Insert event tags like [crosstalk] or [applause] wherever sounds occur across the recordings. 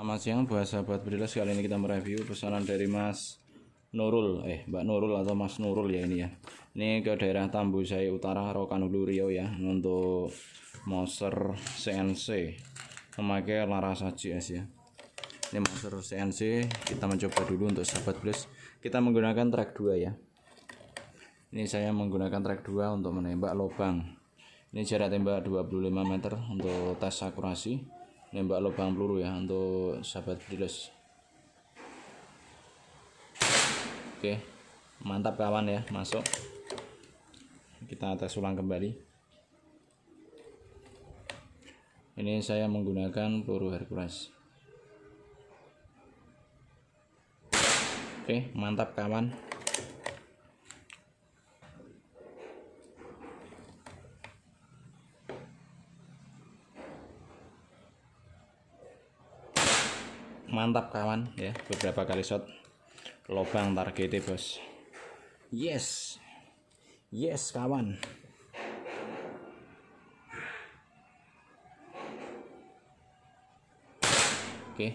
Selamat siang buat sahabat berita sekali ini kita mereview pesanan dari Mas Nurul eh Mbak Nurul atau Mas Nurul ya ini ya ini ke daerah Tambusai Utara Rokan Hulu Riau ya untuk Moser CNC memakai Laras GS ya ini Moser CNC kita mencoba dulu untuk sahabat Brilas kita menggunakan track 2 ya ini saya menggunakan track 2 untuk menembak lubang ini jarak tembak 25 meter untuk tes akurasi nembak lubang peluru ya untuk sahabat Brilos oke mantap kawan ya masuk kita tes ulang kembali ini saya menggunakan peluru Hercules oke mantap kawan mantap kawan ya beberapa kali shot lobang targetnya bos yes yes kawan oke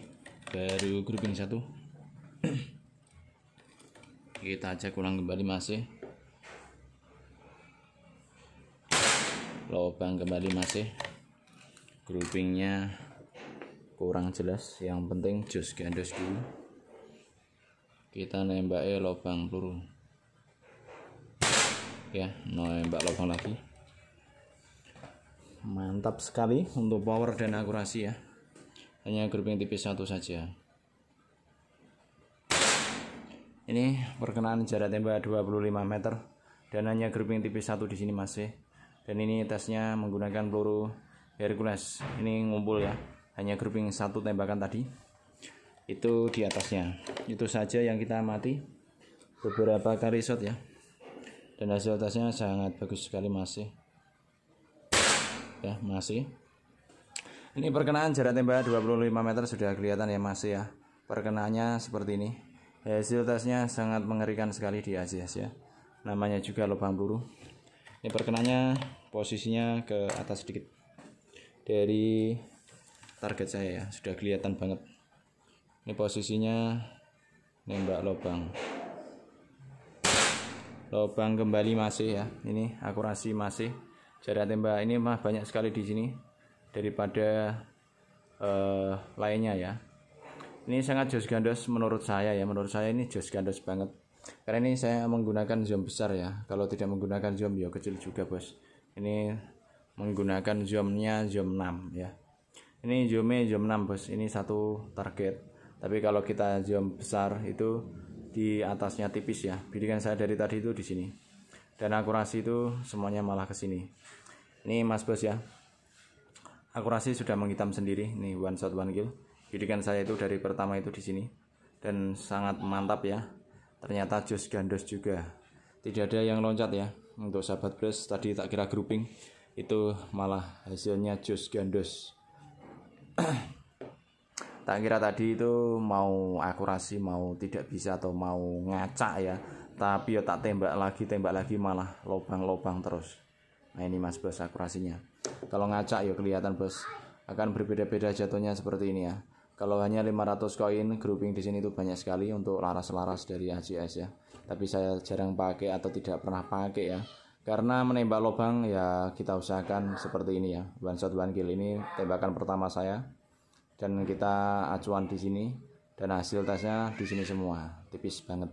baru grouping satu kita aja kurang kembali masih ya. lobang kembali masih ya. groupingnya kurang jelas yang penting jus gandos dulu kita nembaknya lubang peluru ya nembak lubang lagi mantap sekali untuk power dan akurasi ya hanya grouping tipis satu saja ini perkenaan jarak tembak 25 meter dan hanya grouping tipis satu di sini masih ya. dan ini tesnya menggunakan peluru Hercules ini ngumpul ya hanya grouping satu tembakan tadi itu di atasnya itu saja yang kita amati beberapa kali shot ya dan hasil atasnya sangat bagus sekali masih ya masih ini perkenaan jarak tembak 25 meter sudah kelihatan ya masih ya perkenaannya seperti ini hasil tasnya sangat mengerikan sekali di Aziz ya namanya juga lubang peluru ini perkenanya posisinya ke atas sedikit dari target saya ya sudah kelihatan banget ini posisinya nembak lubang lubang kembali masih ya ini akurasi masih jarak tembak ini mah banyak sekali di sini daripada uh, lainnya ya ini sangat jos gandos menurut saya ya menurut saya ini jos gandos banget karena ini saya menggunakan zoom besar ya kalau tidak menggunakan zoom ya kecil juga bos ini menggunakan zoomnya zoom 6 ya ini zoomnya zoom 6 bos ini satu target tapi kalau kita zoom besar itu di atasnya tipis ya bidikan saya dari tadi itu di sini dan akurasi itu semuanya malah ke sini ini mas bos ya akurasi sudah menghitam sendiri Ini one shot one kill bidikan saya itu dari pertama itu di sini dan sangat mantap ya ternyata jus gandos juga tidak ada yang loncat ya untuk sahabat plus tadi tak kira grouping itu malah hasilnya jus gandos tak kira tadi itu mau akurasi mau tidak bisa atau mau ngacak ya tapi ya tak tembak lagi tembak lagi malah lobang-lobang terus nah ini mas bos akurasinya kalau ngacak ya kelihatan bos akan berbeda-beda jatuhnya seperti ini ya kalau hanya 500 koin grouping di sini itu banyak sekali untuk laras-laras dari ACS ya tapi saya jarang pakai atau tidak pernah pakai ya karena menembak lubang ya kita usahakan seperti ini ya one shot one kill ini tembakan pertama saya dan kita acuan di sini dan hasil tesnya di sini semua tipis banget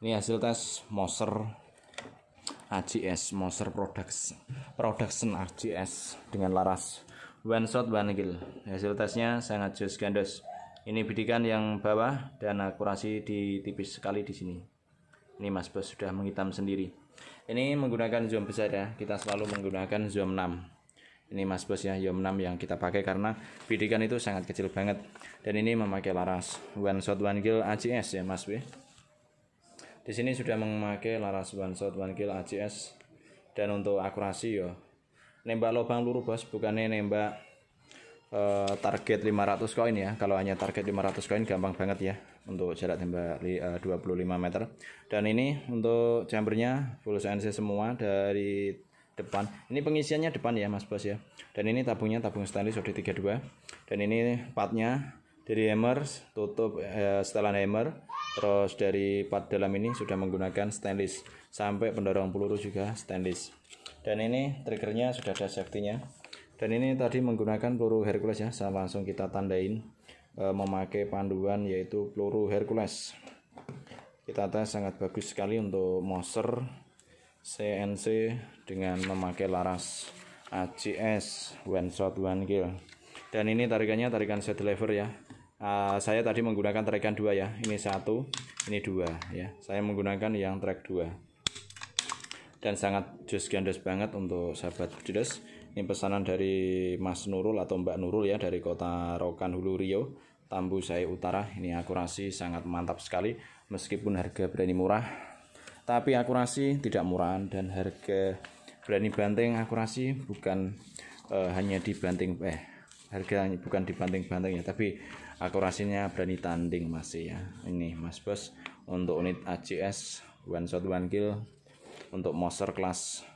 ini hasil tes Moser AGS Moser Products Production AGS dengan laras one shot one kill hasil tesnya sangat jos gandos ini bidikan yang bawah dan akurasi di tipis sekali di sini ini mas bos sudah menghitam sendiri ini menggunakan zoom besar ya. Kita selalu menggunakan zoom 6. Ini Mas Bos ya, zoom 6 yang kita pakai karena bidikan itu sangat kecil banget. Dan ini memakai laras one shot one kill ACS ya Mas B. Di sini sudah memakai laras one shot one kill ACS dan untuk akurasi yo nembak lubang luru bos bukannya nembak uh, target 500 koin ya kalau hanya target 500 koin gampang banget ya untuk jarak tembak 25 eh, meter dan ini untuk chambernya full CNC semua dari depan ini pengisiannya depan ya mas bos ya dan ini tabungnya tabung stainless OD 32 dan ini partnya dari hammer tutup eh, setelan hammer terus dari part dalam ini sudah menggunakan stainless sampai pendorong peluru juga stainless dan ini triggernya sudah ada safety nya dan ini tadi menggunakan peluru Hercules ya saya langsung kita tandain Eh, memakai panduan yaitu peluru Hercules kita tes sangat bagus sekali untuk Moser CNC dengan memakai laras ACS one shot one kill dan ini tarikannya tarikan set lever ya uh, saya tadi menggunakan tarikan dua ya ini satu ini dua ya saya menggunakan yang track 2 dan sangat jus gandos banget untuk sahabat judes ini pesanan dari Mas Nurul atau Mbak Nurul ya dari kota Rokan Hulu Rio, Tambu Saya Utara. Ini akurasi sangat mantap sekali meskipun harga berani murah. Tapi akurasi tidak murah dan harga berani banting akurasi bukan uh, hanya dibanting eh harga bukan dibanting-banting ya tapi akurasinya berani tanding masih ya. Ini Mas Bos untuk unit ACS one shot one kill untuk monster kelas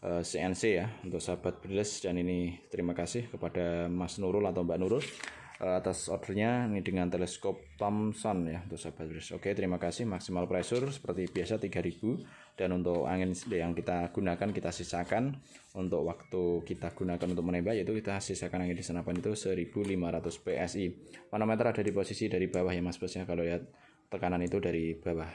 CNC eh, ya untuk sahabat Brilles dan ini terima kasih kepada Mas Nurul atau Mbak Nurul eh, atas ordernya ini dengan teleskop Thomson ya untuk sahabat Brilles. Oke, terima kasih maksimal pressure seperti biasa 3000 dan untuk angin yang kita gunakan kita sisakan untuk waktu kita gunakan untuk menembak yaitu kita sisakan angin di senapan itu 1500 PSI. Manometer ada di posisi dari bawah ya Mas Bos ya kalau lihat tekanan itu dari bawah.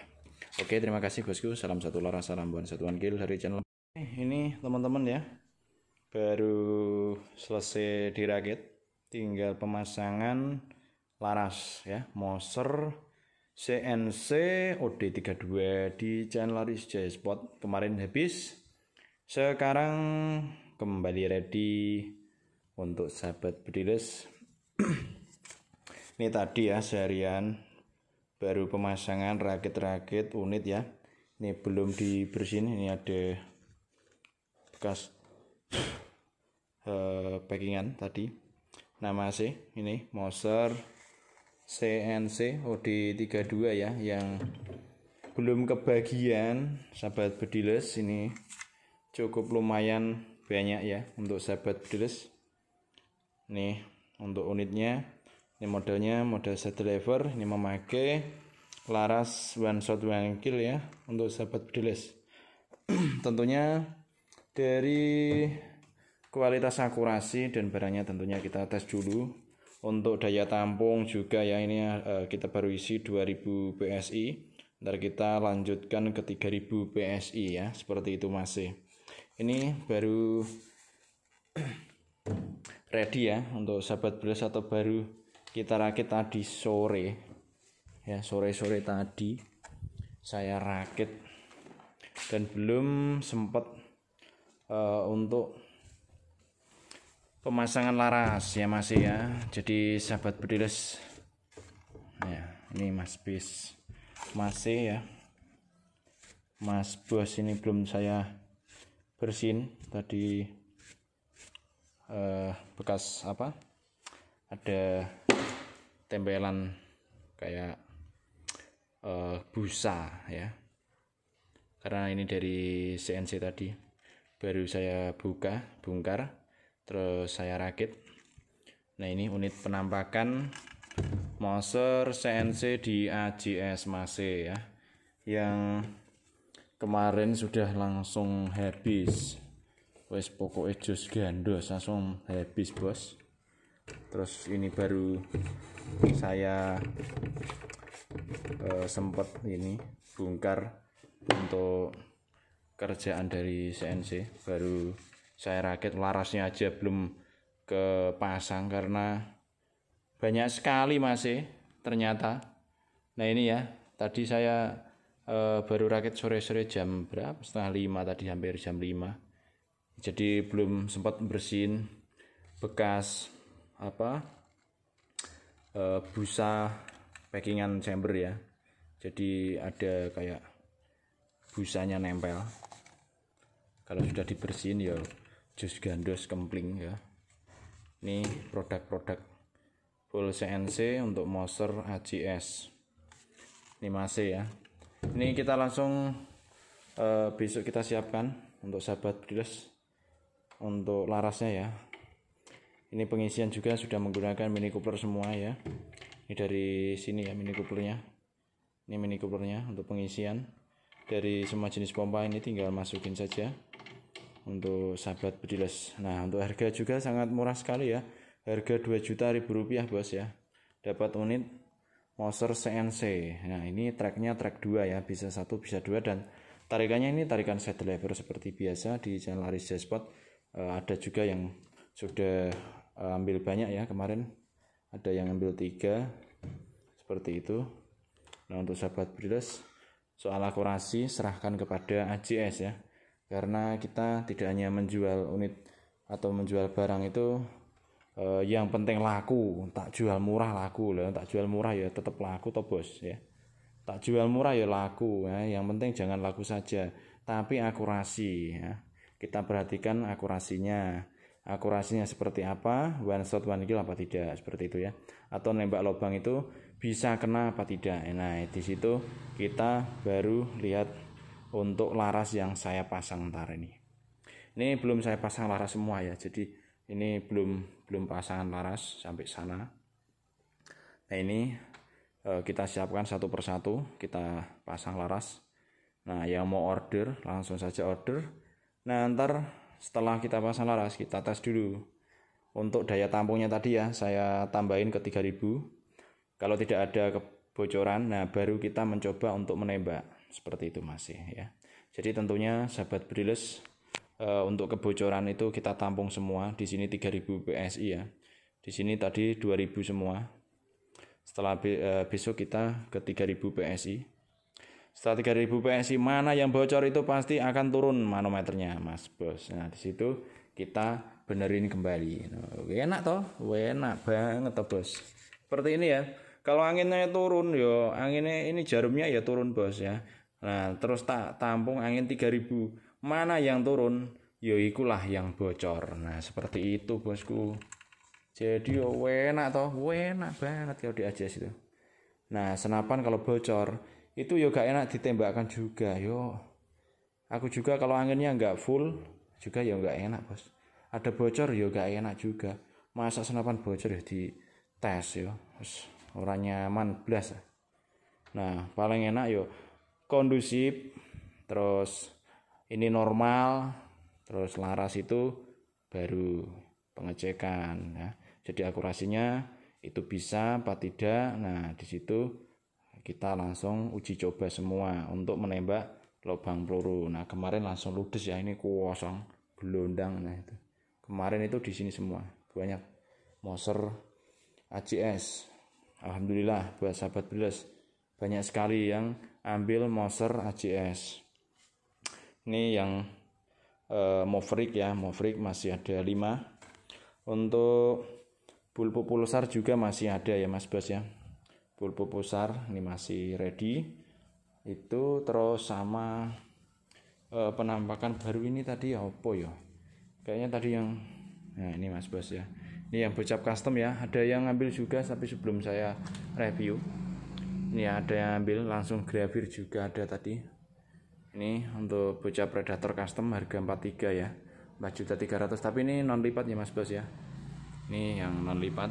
Oke, terima kasih bosku. Salam satu lara, salam buan satuan kill dari channel Eh, ini teman-teman ya baru selesai dirakit tinggal pemasangan laras ya Moser CNC OD32 di channel Laris Jaya Spot kemarin habis sekarang kembali ready untuk sahabat berdiles ini tadi ya seharian baru pemasangan rakit-rakit unit ya ini belum dibersihin ini ada bekas uh, eh, packingan tadi nama C ini Moser CNC OD32 ya yang belum kebagian sahabat bediles ini cukup lumayan banyak ya untuk sahabat bediles nih untuk unitnya ini modelnya model set driver ini memakai Laras one shot one kill ya untuk sahabat bediles [clears throat] tentunya dari kualitas akurasi dan barangnya tentunya kita tes dulu untuk daya tampung juga ya ini eh, kita baru isi 2000 PSI ntar kita lanjutkan ke 3000 PSI ya seperti itu masih ini baru [clears throat] ready ya untuk sahabat beras atau baru kita rakit tadi sore ya sore-sore tadi saya rakit dan belum sempat uh, untuk pemasangan laras ya Mas ya. Jadi sahabat bediles ya, ini Mas Bis. Masih e, ya. Mas Bos ini belum saya bersin tadi uh, bekas apa? Ada tempelan kayak uh, busa ya. Karena ini dari CNC tadi baru saya buka bongkar terus saya rakit nah ini unit penampakan Moser CNC di AJS Mase ya yang kemarin sudah langsung habis wes pokoknya jus gandos langsung habis bos terus ini baru saya uh, eh, sempat ini bongkar untuk kerjaan dari CNC baru saya rakit larasnya aja belum kepasang karena banyak sekali masih e, ternyata nah ini ya tadi saya e, baru rakit sore-sore jam berapa setengah lima tadi hampir jam lima jadi belum sempat bersihin bekas apa e, busa packingan chamber ya jadi ada kayak busanya nempel kalau sudah dibersihin ya jus gandos kempling ya ini produk-produk full CNC untuk Moser AGS ini masih ya ini kita langsung uh, besok kita siapkan untuk sahabat griles untuk larasnya ya ini pengisian juga sudah menggunakan mini kuper semua ya ini dari sini ya mini kupernya ini mini kupernya untuk pengisian dari semua jenis pompa ini tinggal masukin saja untuk sahabat pediles. nah untuk harga juga sangat murah sekali ya harga 2 juta ribu rupiah bos ya dapat unit Moser CNC nah ini tracknya track 2 ya bisa satu bisa dua dan tarikannya ini tarikan set lever seperti biasa di channel Aris Jaspot E, eh, ada juga yang sudah eh, ambil banyak ya kemarin ada yang ambil tiga seperti itu nah untuk sahabat pediles soal akurasi serahkan kepada AJS ya karena kita tidak hanya menjual unit atau menjual barang itu eh, yang penting laku tak jual murah laku loh tak jual murah ya tetap laku toh bos ya tak jual murah ya laku ya yang penting jangan laku saja tapi akurasi ya. kita perhatikan akurasinya akurasinya seperti apa one shot one kill apa tidak seperti itu ya atau nembak lubang itu bisa kena apa tidak nah di situ kita baru lihat untuk laras yang saya pasang ntar ini ini belum saya pasang laras semua ya jadi ini belum belum pasangan laras sampai sana nah ini eh, kita siapkan satu persatu kita pasang laras nah yang mau order langsung saja order nah ntar setelah kita pasang laras kita tes dulu untuk daya tampungnya tadi ya saya tambahin ke 3000 kalau tidak ada kebocoran nah baru kita mencoba untuk menembak seperti itu masih ya jadi tentunya sahabat Brilis uh, eh, untuk kebocoran itu kita tampung semua di sini 3000 PSI ya di sini tadi 2000 semua setelah be eh, besok kita ke 3000 PSI setelah 3000 PSI mana yang bocor itu pasti akan turun manometernya mas bos nah di situ kita benerin kembali. Nah, enak toh? Enak banget toh, Bos. Seperti ini ya. Kalau anginnya turun yo anginnya ini jarumnya ya turun bos ya. Nah, terus tak tampung angin 3000. Mana yang turun? Yo ikulah yang bocor. Nah, seperti itu bosku. Jadi yo enak toh, enak banget kalau diajak situ. Nah, senapan kalau bocor itu yo gak enak ditembakkan juga yo. Aku juga kalau anginnya nggak full juga ya nggak enak bos. Ada bocor yo nggak enak juga. Masa senapan bocor ya di tes yo. Bos orang nyaman belas nah paling enak yuk kondusif terus ini normal terus laras itu baru pengecekan ya. jadi akurasinya itu bisa apa tidak nah disitu kita langsung uji coba semua untuk menembak lubang peluru nah kemarin langsung ludes ya ini kosong gelondang nah itu kemarin itu di sini semua banyak moser ACS Alhamdulillah buat sahabat Briles banyak sekali yang ambil Moser ACS. Ini yang e, eh, Mofrik ya, Mofrik masih ada 5. Untuk Bulbo Pulsar juga masih ada ya Mas Bas ya. Bulbo Pulsar ini masih ready. Itu terus sama e, penampakan baru ini tadi ya Oppo ya? Kayaknya tadi yang nah ini Mas Bas ya ini yang bocap custom ya ada yang ngambil juga tapi sebelum saya review ini ya, ada yang ambil langsung gravir juga ada tadi ini untuk bocap predator custom harga 43 ya 4 juta 300 tapi ini non lipat ya mas bos ya ini yang non lipat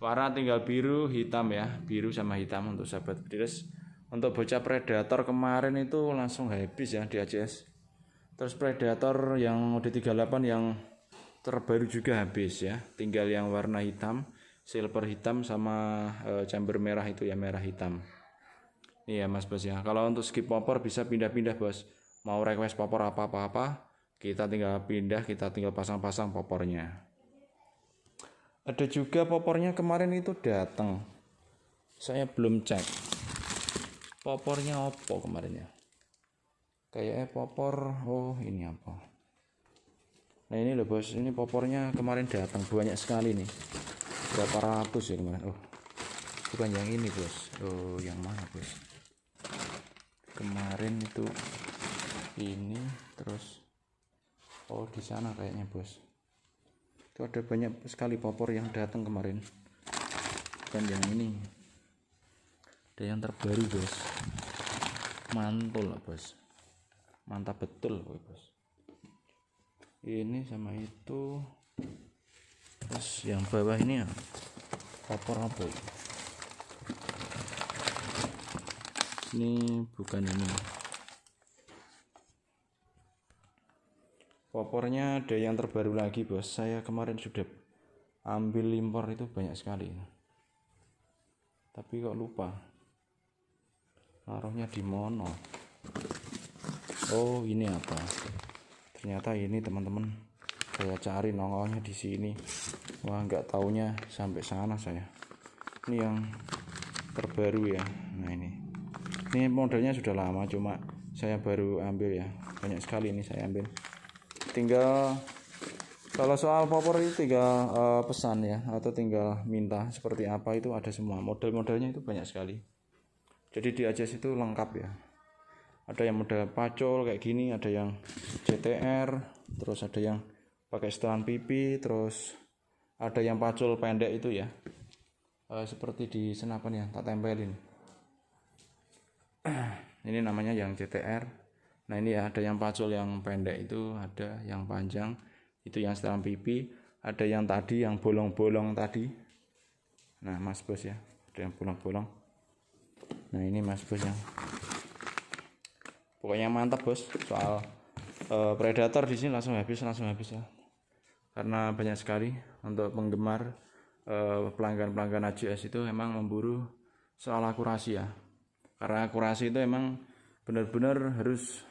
warna tinggal biru hitam ya biru sama hitam untuk sahabat bediris untuk bocah predator kemarin itu langsung habis ya di ACS terus predator yang udah 38 yang terbaru juga habis ya tinggal yang warna hitam silver hitam sama e, chamber merah itu ya merah hitam iya mas bos ya kalau untuk skip popor bisa pindah-pindah bos mau request popor apa apa kita tinggal pindah kita tinggal pasang-pasang popornya ada juga popornya kemarin itu datang saya belum cek popornya opo kemarin ya kayaknya eh, popor oh ini apa nah ini loh bos ini popornya kemarin datang banyak sekali nih berapa ratus ya kemarin oh bukan yang ini bos oh yang mana bos kemarin itu ini terus oh di sana kayaknya bos itu ada banyak sekali popor yang datang kemarin bukan yang ini ada yang terbaru bos mantul lah bos mantap betul bos ini sama itu terus yang bawah ini ya opor apa ini bukan ini popornya ada yang terbaru lagi bos saya kemarin sudah ambil impor itu banyak sekali tapi kok lupa naruhnya di mono oh ini apa ternyata ini teman-teman saya cari nongolnya di sini wah nggak taunya sampai sana saya ini yang terbaru ya nah ini ini modelnya sudah lama cuma saya baru ambil ya banyak sekali ini saya ambil tinggal kalau soal popor itu tinggal uh, pesan ya atau tinggal minta seperti apa itu ada semua model-modelnya itu banyak sekali jadi di Ajas itu lengkap ya ada yang model pacul kayak gini ada yang CTR terus ada yang pakai setelan pipi terus ada yang pacul pendek itu ya e, seperti di senapan ya tak tempelin [clears throat] ini namanya yang CTR nah ini ya ada yang pacul yang pendek itu ada yang panjang itu yang setelan pipi ada yang tadi yang bolong-bolong tadi nah mas bos ya ada yang bolong-bolong nah ini mas bos yang pokoknya mantap bos soal uh, predator di sini langsung habis langsung habis ya karena banyak sekali untuk penggemar uh, eh, pelanggan pelanggan AJS itu emang memburu soal akurasi ya karena akurasi itu emang benar-benar harus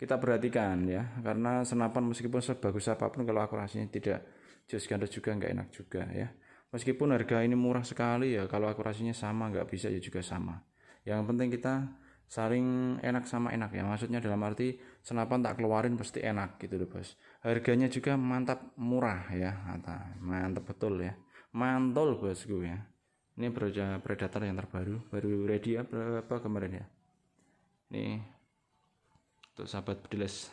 kita perhatikan ya karena senapan meskipun sebagus apapun kalau akurasinya tidak jus ganda juga nggak enak juga ya meskipun harga ini murah sekali ya kalau akurasinya sama nggak bisa ya juga sama yang penting kita saring enak sama enak ya maksudnya dalam arti senapan tak keluarin pasti enak gitu loh bos harganya juga mantap murah ya mantap betul ya mantul bosku ya ini predator yang terbaru baru ready ya berapa kemarin ya ini untuk sahabat pediles.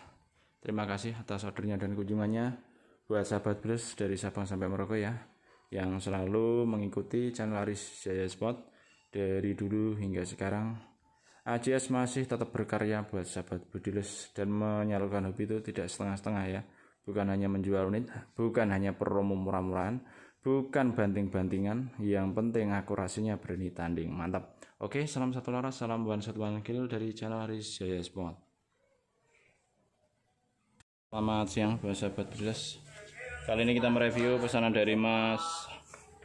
terima kasih atas ordernya dan kunjungannya buat sahabat bedeles dari Sabang sampai Merauke ya yang selalu mengikuti channel Aris Jaya Spot dari dulu hingga sekarang AJS masih tetap berkarya buat sahabat budilis dan menyalurkan hobi itu tidak setengah-setengah ya. Bukan hanya menjual unit, bukan hanya promo murah-murahan, bukan banting-bantingan, yang penting akurasinya berani tanding. Mantap. Oke, salam satu laras, salam buan satuan kilo dari channel Aris Jaya Sport. Selamat siang, buat sahabat budilis. Kali ini kita mereview pesanan dari Mas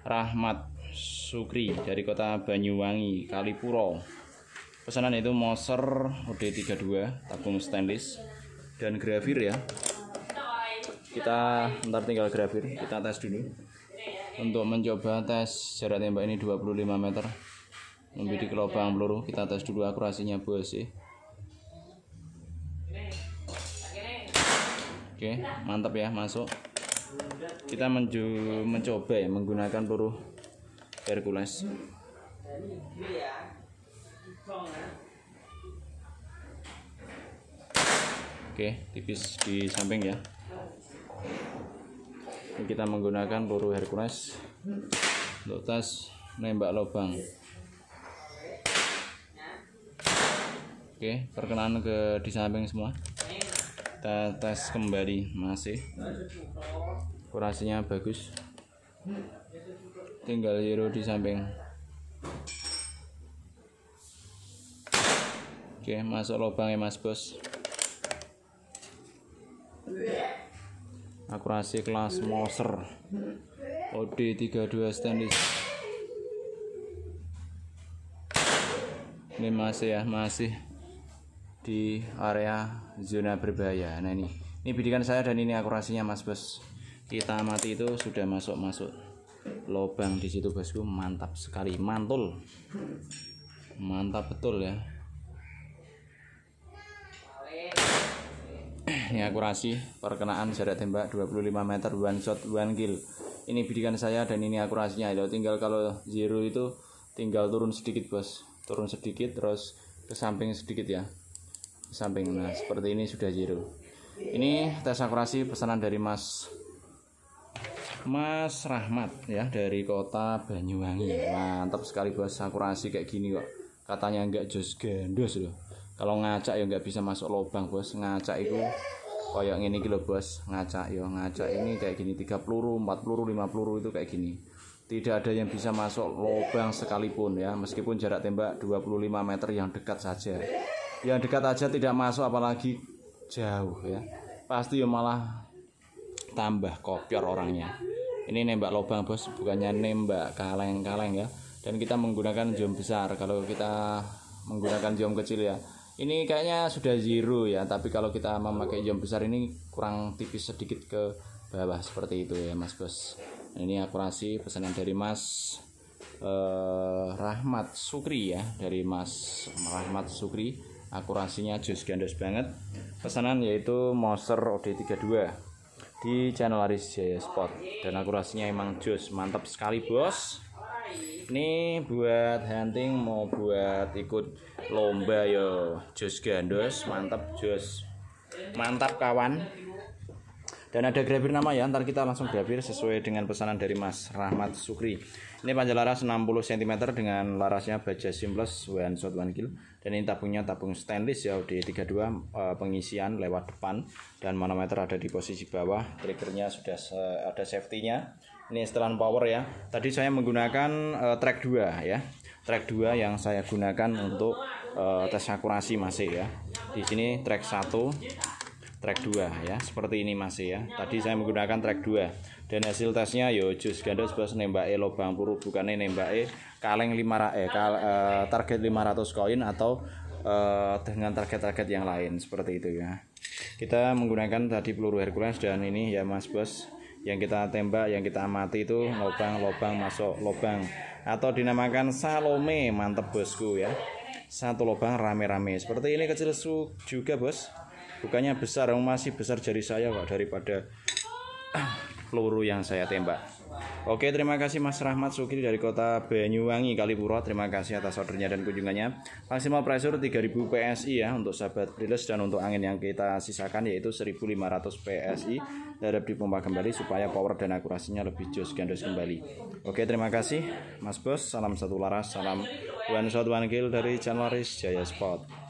Rahmat Sukri dari kota Banyuwangi, Kalipuro pesanan itu Moser OD32 tabung stainless dan gravir ya kita ntar tinggal gravir. kita tes dulu untuk mencoba tes jarak tembak ini 25 meter membidik lubang peluru kita tes dulu akurasinya bos sih oke mantap ya masuk kita menju mencoba ya menggunakan peluru Hercules oke tipis di samping ya ini kita menggunakan peluru Hercules untuk tas nembak lubang oke perkenaan ke di samping semua kita tes kembali masih kurasinya bagus tinggal hero di samping Oke, masuk ya Mas Bos. Akurasi kelas Moser. OD 32 stainless. Ini masih ya, masih di area zona berbahaya. Nah ini, ini bidikan saya dan ini akurasinya Mas Bos. Kita mati itu sudah masuk-masuk lubang di situ bosku mantap sekali mantul mantap betul ya ini akurasi perkenaan jarak tembak 25 meter one shot one kill ini bidikan saya dan ini akurasinya lo tinggal kalau zero itu tinggal turun sedikit bos turun sedikit terus ke samping sedikit ya ke samping nah seperti ini sudah zero ini tes akurasi pesanan dari mas Mas Rahmat ya dari kota Banyuwangi mantap sekali bos akurasi kayak gini kok katanya nggak jos gendos loh kalau ngacak ya nggak bisa masuk lubang bos ngacak itu kayak gini gitu bos ngacak ya ngacak ini kayak gini tiga peluru empat peluru lima peluru itu kayak gini tidak ada yang bisa masuk lubang sekalipun ya meskipun jarak tembak 25 meter yang dekat saja yang dekat aja tidak masuk apalagi jauh ya pasti ya malah tambah kopior orangnya ini nembak lubang bos bukannya nembak kaleng-kaleng ya dan kita menggunakan jom besar kalau kita menggunakan jom kecil ya ini kayaknya sudah zero ya tapi kalau kita memakai jam besar ini kurang tipis sedikit ke bawah seperti itu ya mas bos ini akurasi pesanan dari mas eh, Rahmat Sukri ya dari mas Rahmat Sukri akurasinya jus gandos banget pesanan yaitu Moser OD32 di channel Aris Jaya Spot dan akurasinya emang jus mantap sekali bos ini buat hunting mau buat ikut lomba yo jus gandos mantap jus mantap kawan dan ada grabir nama ya ntar kita langsung grabir sesuai dengan pesanan dari Mas Rahmat Sukri ini panjang laras 60 cm dengan larasnya baja simples, one shot one kill dan ini tabungnya tabung stainless ya di 32 eh, pengisian lewat depan dan manometer ada di posisi bawah triggernya sudah ada safety nya ini setelan power ya tadi saya menggunakan uh, track 2 ya track 2 yang saya gunakan untuk uh, tes akurasi masih ya di sini track 1 track 2 ya seperti ini masih ya tadi saya menggunakan track 2 dan hasil tesnya yo jus gandos bos nembak e lobang puru bukannya nembak e kaleng 5 rae, eh, kal, uh, target 500 koin atau uh, dengan target-target yang lain seperti itu ya kita menggunakan tadi peluru Hercules dan ini ya mas bos yang kita tembak, yang kita amati itu lubang-lubang masuk lubang atau dinamakan Salome, mantep bosku ya. Satu lubang rame-rame. Seperti ini kecil juga, Bos. Bukannya besar, masih besar jari saya Pak daripada peluru yang saya tembak. Oke, terima kasih Mas Rahmat Suki dari kota Banyuwangi, Kalipura. Terima kasih atas ordernya dan kunjungannya. Maksimal pressure 3000 PSI ya untuk sahabat rilis dan untuk angin yang kita sisakan yaitu 1500 PSI terhadap dipompa kembali supaya power dan akurasinya lebih jos gandos kembali. Oke, terima kasih Mas Bos. Salam satu laras, salam one Shot One Kill dari Channel Riz Jaya Sport.